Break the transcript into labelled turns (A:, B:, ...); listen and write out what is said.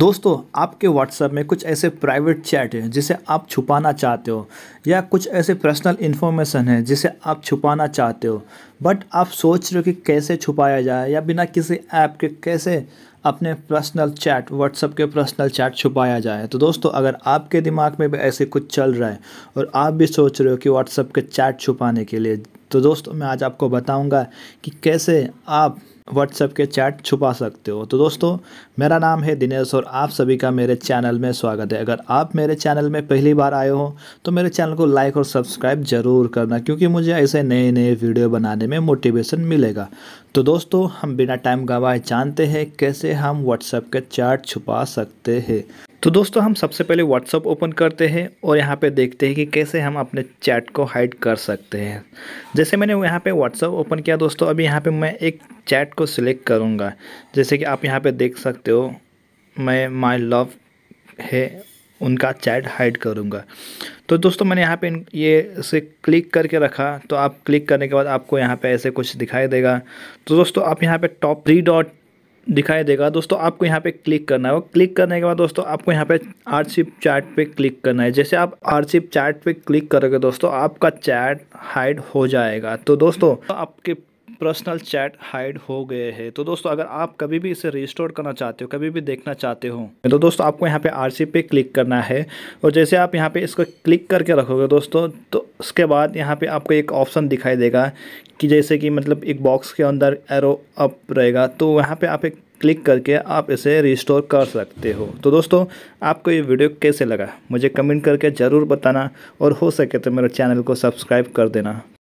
A: दोस्तों आपके व्हाट्सएप में कुछ ऐसे प्राइवेट चैट हैं जिसे आप छुपाना चाहते हो या कुछ ऐसे पर्सनल इन्फॉर्मेशन है जिसे आप छुपाना चाहते हो बट आप सोच रहे हो कि कैसे छुपाया जाए या बिना किसी ऐप के कैसे अपने पर्सनल चैट व्हाट्सअप के पर्सनल चैट छुपाया जाए तो दोस्तों अगर आपके दिमाग में भी ऐसे कुछ चल रहा है और आप भी सोच रहे हो कि व्हाट्सअप के चैट छुपाने के लिए तो दोस्तों मैं आज आपको बताऊंगा कि कैसे आप व्हाट्सएप के चैट छुपा सकते हो तो दोस्तों मेरा नाम है दिनेश और आप सभी का मेरे चैनल में स्वागत है अगर आप मेरे चैनल में पहली बार आए हो तो मेरे चैनल को लाइक और सब्सक्राइब ज़रूर करना क्योंकि मुझे ऐसे नए नए वीडियो बनाने में मोटिवेशन मिलेगा तो दोस्तों हम बिना टाइम गवाए जानते हैं कैसे हम व्हाट्सएप के चैट छुपा सकते हैं तो दोस्तों हम सबसे पहले व्हाट्सअप ओपन करते हैं और यहाँ पे देखते हैं कि कैसे हम अपने चैट को हाइड कर सकते हैं जैसे मैंने यहाँ पे व्हाट्सअप ओपन किया दोस्तों अभी यहाँ पे मैं एक चैट को सिलेक्ट करूँगा जैसे कि आप यहाँ पे देख सकते हो मैं माय लव है उनका चैट हाइड करूँगा तो दोस्तों मैंने यहाँ पे ये इसे क्लिक करके रखा तो आप क्लिक करने के बाद आपको यहाँ पे ऐसे कुछ दिखाई देगा तो दोस्तों आप यहाँ पे टॉप थ्री डॉट दिखाई देगा दोस्तों आपको यहाँ पे क्लिक करना है और क्लिक करने के बाद दोस्तों आपको यहाँ पे सी चार्ट पे क्लिक करना है जैसे आप आर्टशिप चार्ट पे क्लिक करोगे दोस्तों आपका चैट हाइड हो जाएगा तो दोस्तों आपके पर्सनल चैट हाइड हो गए हैं तो दोस्तों अगर आप कभी भी इसे रिस्टोर करना चाहते हो कभी भी देखना चाहते हो तो दोस्तों आपको यहाँ पे आर पे क्लिक करना है और जैसे आप यहाँ पे इसको क्लिक करके रखोगे दोस्तों तो उसके बाद यहाँ पे आपको एक ऑप्शन दिखाई देगा कि जैसे कि मतलब एक बॉक्स के अंदर एरो अप रहेगा तो वहाँ पर आप एक क्लिक करके आप इसे रिस्टोर कर सकते हो तो दोस्तों आपको ये वीडियो कैसे लगा मुझे कमेंट करके ज़रूर बताना और हो सके तो मेरे चैनल को सब्सक्राइब कर देना